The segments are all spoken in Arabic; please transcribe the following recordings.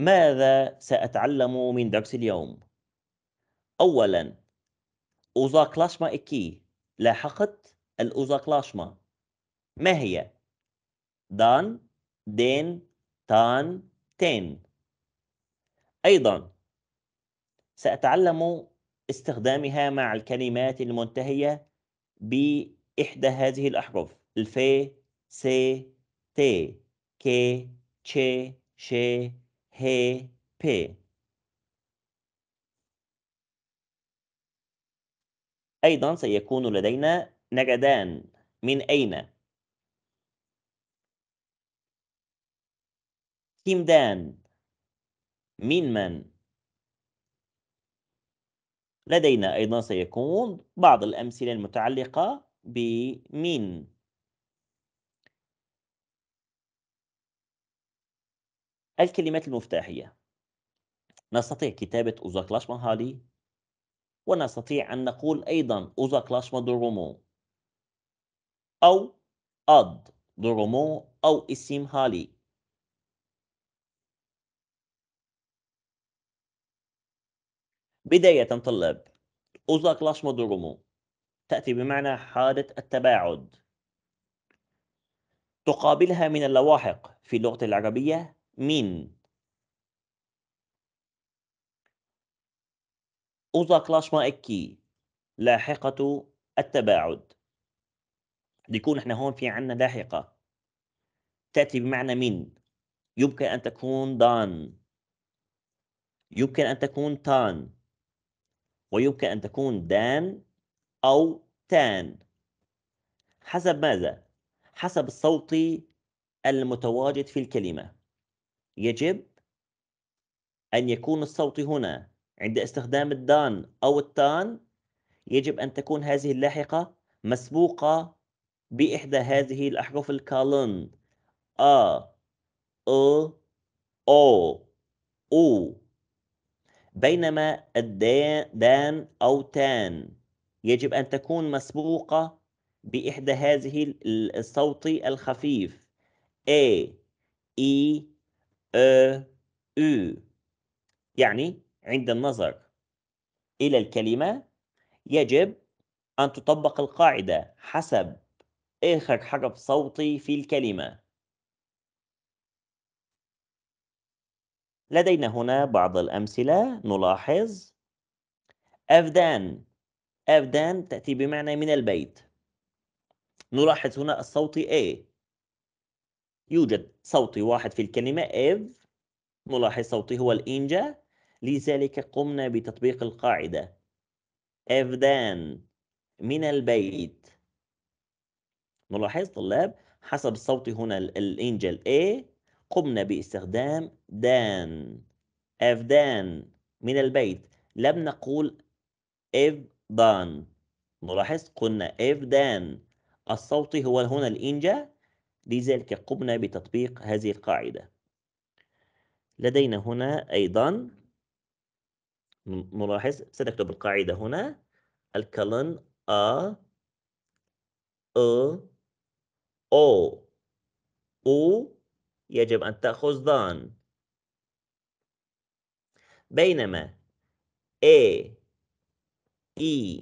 ماذا سأتعلم من درس اليوم؟ أولاً أوزاكلاشما إكي لاحقت الأوزاكلاشما ما هي؟ دان دين تان تين أيضا سأتعلم استخدامها مع الكلمات المنتهية بإحدى هذه الأحرف الفي سي تي كي تشي شي هي بي أيضا سيكون لدينا نجدان من أين؟ كيمدان من من؟ لدينا أيضا سيكون بعض الأمثلة المتعلقة بمن الكلمات المفتاحية نستطيع كتابة أوزاكلاشما هالي ونستطيع أن نقول أيضا أوزاكلاشما درومو أو أد درومو أو اسم هالي بداية طلاب أوزاكلاشما درومو تأتي بمعنى حالة التباعد تقابلها من اللواحق في اللغة العربية min uzaklaşma ekki لاحقة التباعد يكون احنا هون في عنا لاحقة تأتي بمعنى من يمكن أن تكون دان يمكن أن تكون تان ويمكن أن تكون دان أو تان حسب ماذا؟ حسب الصوت المتواجد في الكلمة يجب أن يكون الصوت هنا عند استخدام الدان أو التان يجب أن تكون هذه اللاحقة مسبوقة بإحدى هذه الأحرف الكالون أ أ أو أو بينما الدان أو تان يجب أن تكون مسبوقة بإحدى هذه الصوت الخفيف A E أ آه، آه. يعني عند النظر إلى الكلمة يجب أن تطبق القاعدة حسب آخر حرف صوتي في الكلمة لدينا هنا بعض الأمثلة نلاحظ أفدان أفدان تأتي بمعنى من البيت نلاحظ هنا الصوت A يوجد صوتي واحد في الكلمة if ملاحظ صوتي هو الإنجا لذلك قمنا بتطبيق القاعدة if then من البيت نلاحظ طلاب حسب الصوت هنا الإنجل A قمنا باستخدام then if then من البيت لم نقول if done نلاحظ قلنا if then الصوت هو هنا الإنجا لذلك قمنا بتطبيق هذه القاعدة لدينا هنا أيضا ملاحظ سنكتب القاعدة هنا الكلن أ أ أو أو يجب أن تأخذ دان بينما A E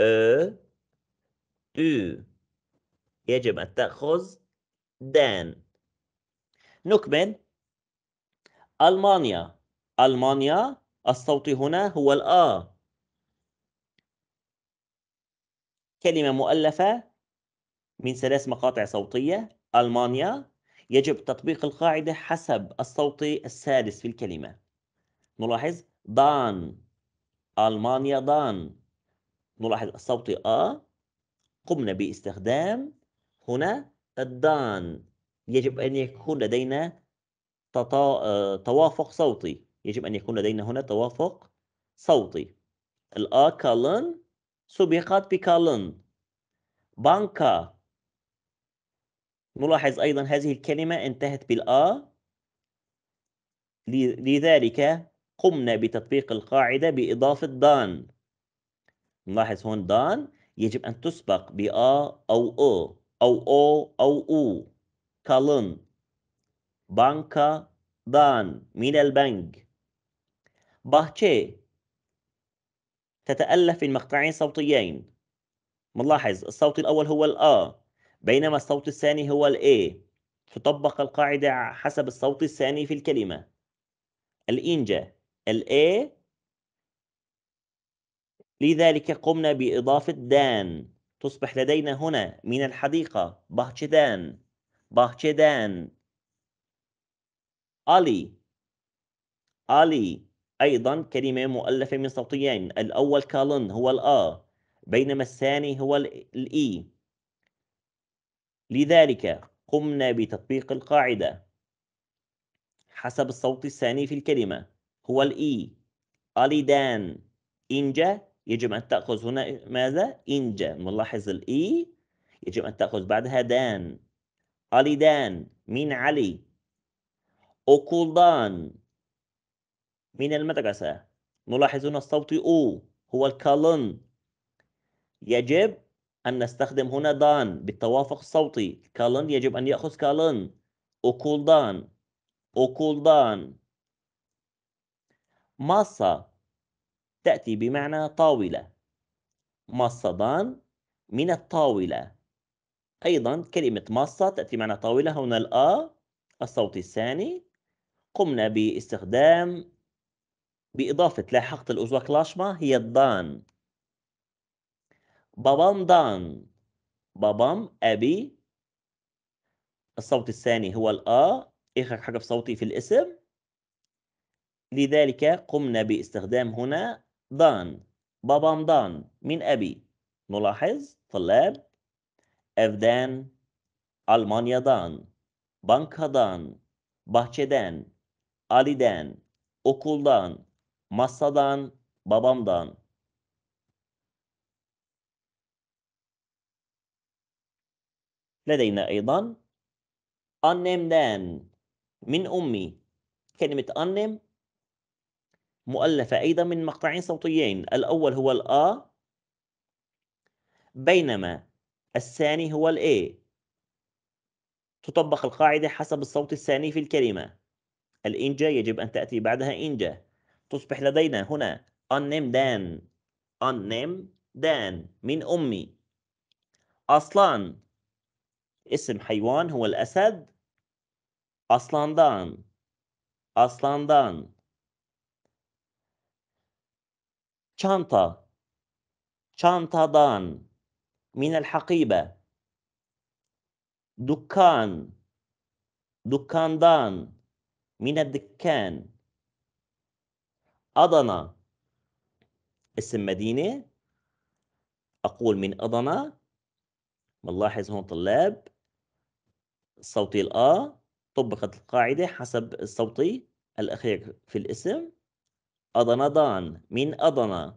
E Ü e، يجب أن تأخذ دان نكمل ألمانيا ألمانيا الصوت هنا هو الآ كلمة مؤلفة من ثلاث مقاطع صوتية ألمانيا يجب تطبيق القاعدة حسب الصوت السادس في الكلمة نلاحظ دان ألمانيا دان نلاحظ الصوت آ قمنا باستخدام هنا الدان يجب أن يكون لدينا تطا... آه، توافق صوتي يجب أن يكون لدينا هنا توافق صوتي الآ كالن سبقت بكالن بانكا نلاحظ أيضا هذه الكلمة انتهت بالآ لذلك قمنا بتطبيق القاعدة بإضافة دان نلاحظ هون دان يجب أن تسبق بآ أو أو او او او او بانكا دان من البنك باهتشي تتألف في مقطعين صوتيين ملاحظ الصوت الأول هو الآ بينما الصوت الثاني هو الإي تطبق القاعدة حسب الصوت الثاني في الكلمة الإنجا الإي لذلك قمنا بإضافة دان تصبح لدينا هنا من الحديقة باهتشدان باهتشدان ألي ألي أيضا كلمة مؤلفة من صوتيين الأول كالن هو الآ بينما الثاني هو الإي لذلك قمنا بتطبيق القاعدة حسب الصوت الثاني في الكلمة هو الإي أليدان إنجا يجب أن تأخذ هنا ماذا؟ إنجا نلاحظ الإي e. يجب أن تأخذ بعدها دان علي دان من علي أوكولدان من المدرسة نلاحظ هنا الصوت أو e، هو الكالون يجب أن نستخدم هنا دان بالتوافق الصوتي كالون يجب أن يأخذ كالون أوكولدان أوكولدان ماسا تأتي بمعنى طاولة مصدان من الطاولة أيضا كلمة مصة تأتي معنى طاولة هنا الآ الصوت الثاني قمنا باستخدام بإضافة لاحقة الأزوة كلاشما هي الضان بابام ضان بابام أبي الصوت الثاني هو الآ إخرج حرف صوتي في الاسم لذلك قمنا باستخدام هنا dan babamdan min abi, mulahiz طلاب evden Almanya'dan bankadan bahçeden Ali'den okuldan masadan babamdan لدينا أيضا annemden min ummi kelimet annem مؤلفة أيضا من مقطعين صوتيين الأول هو الآ بينما الثاني هو الإي تطبق القاعدة حسب الصوت الثاني في الكلمة الإنجا يجب أن تأتي بعدها إنجا تصبح لدينا هنا unnamed دان unnamed دان من أمي أصلان اسم حيوان هو الأسد دان أصلا دان شنطة دان من الحقيبة دكان دكاندان من الدكان أضنة اسم مدينة أقول من أضنة بنلاحظ هون طلاب صوتي الآ طبقت القاعدة حسب الصوتي الأخير في الاسم Adana'dan, min Adana.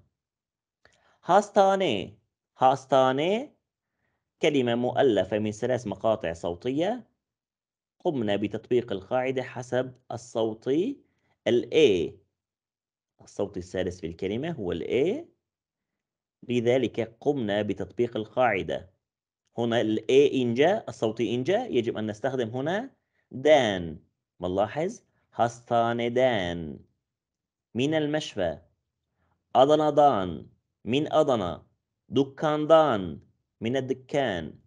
hastane hastane كلمة مؤلفة من ثلاث مقاطع صوتية قمنا بتطبيق القاعدة حسب الصوت ال A الصوت الثالث في الكلمة هو ال A لذلك قمنا بتطبيق القاعدة هنا ال A إنجا الصوتي إنجا يجب أن نستخدم هنا دان ملاحظ هستان دان من المشفى دان من أضنى دكاندان من الدكان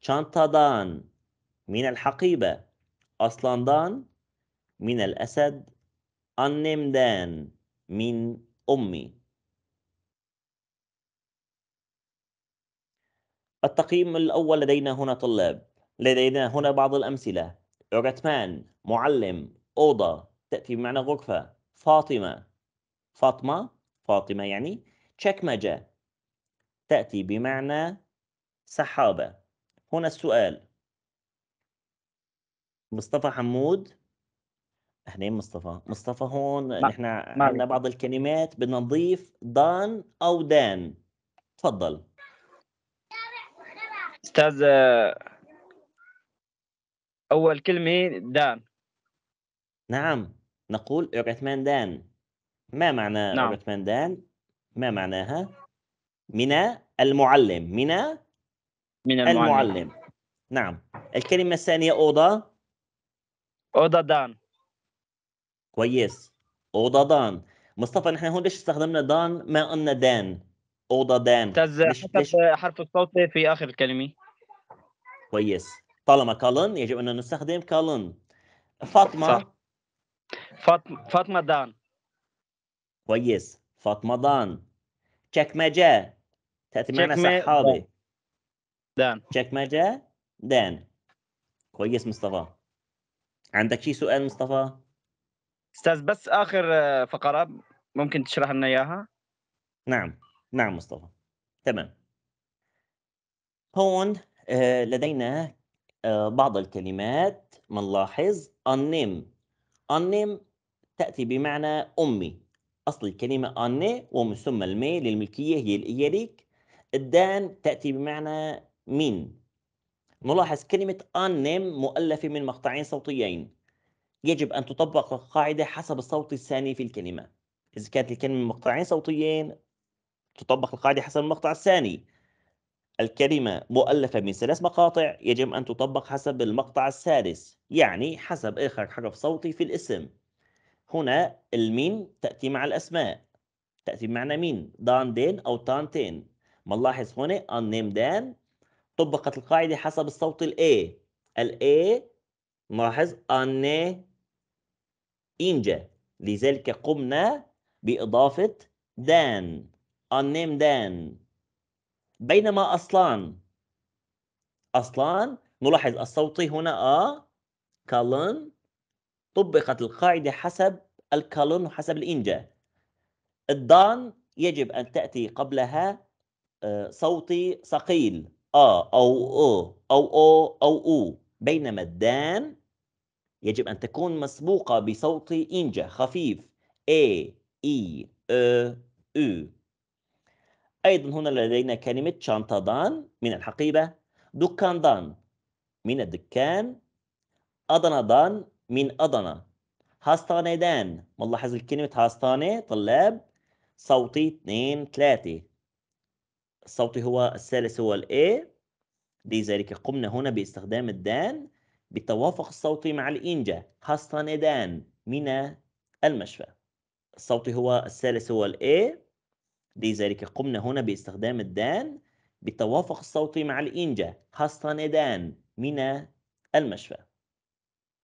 شانتادان من الحقيبة أصلاندان من الأسد أنمدان من أمي التقييم الأول لدينا هنا طلاب لدينا هنا بعض الأمثلة أورتمان معلم أوضة تأتي بمعنى غرفة فاطمة فاطمة فاطمة يعني تشكمجة تأتي بمعنى سحابة هنا السؤال مصطفى حمود اهلين مصطفى مصطفى هون نحن عندنا بعض الكلمات بدنا نضيف دان او دان تفضل استاذ اول كلمه دان نعم نقول دان ما معنى نعم. دان ما معناها من المعلم من من المعلم, المعلم. نعم الكلمة الثانية أوضة أوضة دان كويس أوضة دان مصطفى نحن هون ليش استخدمنا دان ما قلنا دان أوضة دان تز حرف الصوت في آخر الكلمة كويس طالما كالن يجب أن نستخدم كالن فاطمة صح. فاطمة فاطمة دان كويس فاطمة دان تشيك ما جاء صحابي دان تشيك ما جاء دان كويس مصطفى عندك شي سؤال مصطفى؟ استاذ بس اخر فقرة ممكن تشرح لنا اياها؟ نعم نعم مصطفى تمام هون لدينا بعض الكلمات منلاحظ النيم أنيم تأتي بمعنى أمي أصل الكلمة أني ومن ثم المي للملكية هي الإيريك الدان تأتي بمعنى مين نلاحظ كلمة أنيم مؤلفة من مقطعين صوتيين يجب أن تطبق القاعدة حسب الصوت الثاني في الكلمة إذا كانت الكلمة مقطعين صوتيين تطبق القاعدة حسب المقطع الثاني الكلمة مؤلفة من ثلاث مقاطع يجب أن تطبق حسب المقطع السادس يعني حسب آخر حرف صوتي في الاسم هنا المين تأتي مع الأسماء تأتي بمعنى مين دان دين أو تان تين ما نلاحظ هنا نيم دان طبقت القاعدة حسب الصوت الـ A A نلاحظ أن إنجا لذلك قمنا بإضافة دان نيم دان بينما أصلان أصلان نلاحظ الصوتي هنا آ كالون طبقت القاعدة حسب الكالون وحسب الإنجا الضان يجب أن تأتي قبلها صوتي ثقيل آ أو أو أو أو أو أو بينما الدان يجب أن تكون مسبوقة بصوت إنجا خفيف إي إي أ أو أيضا هنا لدينا كلمة شانتادان من الحقيبة دكاندان من الدكان أدنادان من أدنى هاستانيدان ملاحظ الكلمة هاستاني طلاب صوتي اثنين ثلاثة الصوتي هو الثالث هو الإيه لذلك قمنا هنا باستخدام الدان بالتوافق الصوتي مع الإنجا هاستانيدان من المشفى الصوتي هو الثالث هو الإي لذلك قمنا هنا باستخدام الدان بالتوافق الصوتي مع الإنجا حسندان من المشفى